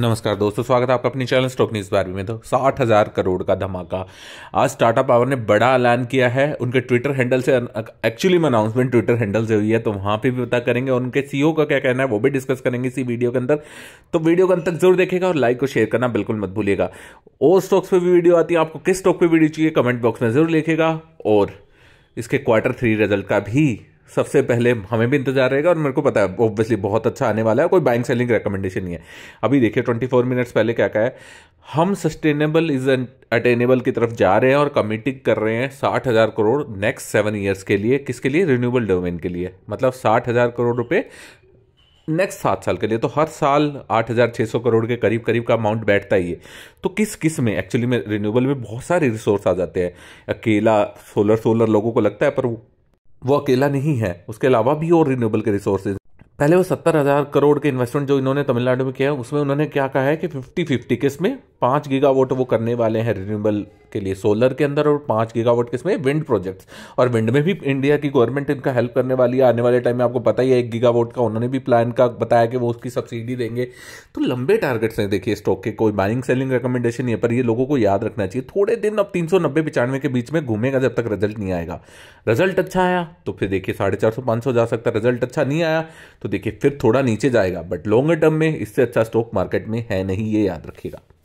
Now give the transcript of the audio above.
नमस्कार दोस्तों स्वागत है आपका अपनी चैनल स्टॉक न्यूज़ बारहवीं में तो साठ हज़ार करोड़ का धमाका आज टाटा पावर ने बड़ा ऐलान किया है उनके ट्विटर हैंडल से एक्चुअली में अनाउंसमेंट ट्विटर हैंडल से हुई है तो वहां पे भी पता करेंगे और उनके सीईओ e का क्या कहना है वो भी डिस्कस करेंगे इसी वीडियो के अंदर तो वीडियो के अंत तक जरूर देखेगा और लाइक और शेयर करना बिल्कुल मत भूलिएगा और स्टॉक्स पर भी वीडियो आती है आपको किस स्टॉक पर वीडियो चाहिए कमेंट बॉक्स में जरूर लिखेगा और इसके क्वार्टर थ्री रिजल्ट का भी सबसे पहले हमें भी इंतजार रहेगा और मेरे को पता है ऑब्वियसली बहुत अच्छा आने वाला है कोई बाइंग सेलिंग रिकमेंडेशन नहीं है अभी देखिए ट्वेंटी फोर मिनट्स पहले क्या क्या है हम सस्टेनेबल इज अटेनेबल की तरफ जा रहे हैं और कमिटिंग कर रहे हैं साठ हज़ार करोड़ नेक्स्ट सेवन ईयर्स के लिए किसके लिए रिन्यूएबल डोमेन के लिए मतलब साठ हज़ार करोड़ रुपए नेक्स्ट सात साल के लिए तो हर साल आठ हज़ार छः सौ करोड़ के करीब करीब का अमाउंट बैठता ही है तो किस किस में एक्चुअली में रिन्यूएबल में बहुत सारे रिसोर्स आ जाते हैं अकेला सोलर सोलर लोगों को लगता है पर वो वो अकेला नहीं है उसके अलावा भी और रिन्यूएबल के रिसोर्सेज पहले वो सत्तर हज़ार करोड़ के इन्वेस्टमेंट जो इन्होंने तमिलनाडु में किया उसमें उन्होंने क्या कहा है कि फिफ्टी फिफ्टी किस में पाँच गीगावोट वो करने वाले हैं रिन्यूएबल के लिए सोलर के अंदर और पाँच गीगावोट किसमें विंड प्रोजेक्ट्स और विंड में भी इंडिया की गवर्नमेंट इनका हेल्प करने वाली है आने वाले टाइम में आपको पता ही है एक गीगावाट का उन्होंने भी प्लान का बताया कि वो उसकी सब्सिडी देंगे तो लंबे टारगेट्स हैं देखिए स्टॉक के कोई बाइंग सेलिंग रिकमेंडेशन नहीं है पर ये लोगों को याद रखना चाहिए थोड़े दिन अब तीन सौ के बीच में घूमेगा जब तक रिजल्ट नहीं आएगा रिजल्ट अच्छा आया तो फिर देखिए साढ़े चार सौ पाँच सौ जा सकता है रिजल्ट अच्छा नहीं आया तो देखिए फिर थोड़ा नीचे जाएगा बट लॉन्गर टर्म में इससे अच्छा स्टॉक मार्केट में है नहीं ये याद रखिएगा